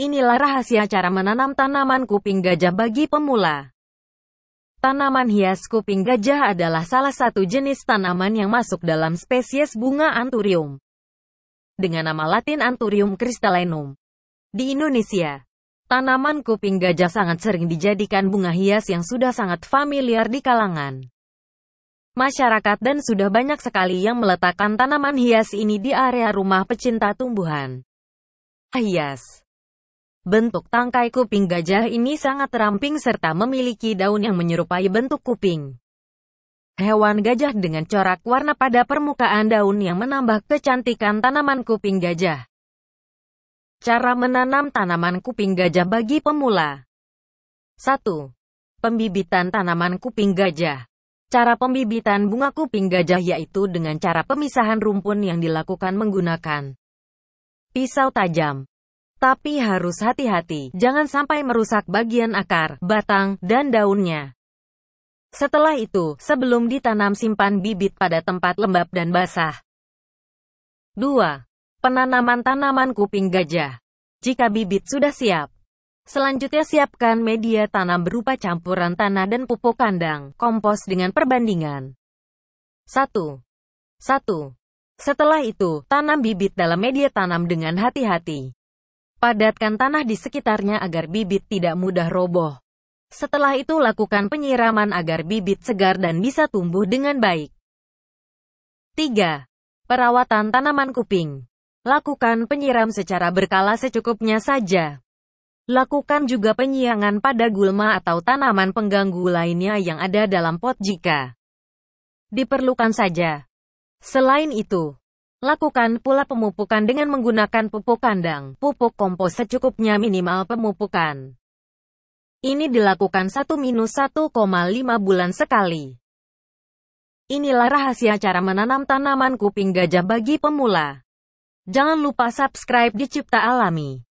Inilah rahasia cara menanam tanaman kuping gajah bagi pemula. Tanaman hias kuping gajah adalah salah satu jenis tanaman yang masuk dalam spesies bunga anturium. Dengan nama latin anturium crystallinum. Di Indonesia, tanaman kuping gajah sangat sering dijadikan bunga hias yang sudah sangat familiar di kalangan masyarakat dan sudah banyak sekali yang meletakkan tanaman hias ini di area rumah pecinta tumbuhan. Hias Bentuk tangkai kuping gajah ini sangat ramping serta memiliki daun yang menyerupai bentuk kuping. Hewan gajah dengan corak warna pada permukaan daun yang menambah kecantikan tanaman kuping gajah. Cara menanam tanaman kuping gajah bagi pemula 1. Pembibitan tanaman kuping gajah Cara pembibitan bunga kuping gajah yaitu dengan cara pemisahan rumpun yang dilakukan menggunakan pisau tajam. Tapi harus hati-hati, jangan sampai merusak bagian akar, batang, dan daunnya. Setelah itu, sebelum ditanam simpan bibit pada tempat lembab dan basah. 2. Penanaman tanaman kuping gajah. Jika bibit sudah siap, selanjutnya siapkan media tanam berupa campuran tanah dan pupuk kandang, kompos dengan perbandingan. 1. 1. Setelah itu, tanam bibit dalam media tanam dengan hati-hati. Padatkan tanah di sekitarnya agar bibit tidak mudah roboh. Setelah itu lakukan penyiraman agar bibit segar dan bisa tumbuh dengan baik. 3. Perawatan tanaman kuping. Lakukan penyiram secara berkala secukupnya saja. Lakukan juga penyiangan pada gulma atau tanaman pengganggu lainnya yang ada dalam pot jika diperlukan saja. Selain itu, Lakukan pula pemupukan dengan menggunakan pupuk kandang, pupuk kompos secukupnya minimal pemupukan. Ini dilakukan 1-1,5 bulan sekali. Inilah rahasia cara menanam tanaman kuping gajah bagi pemula. Jangan lupa subscribe di Cipta Alami.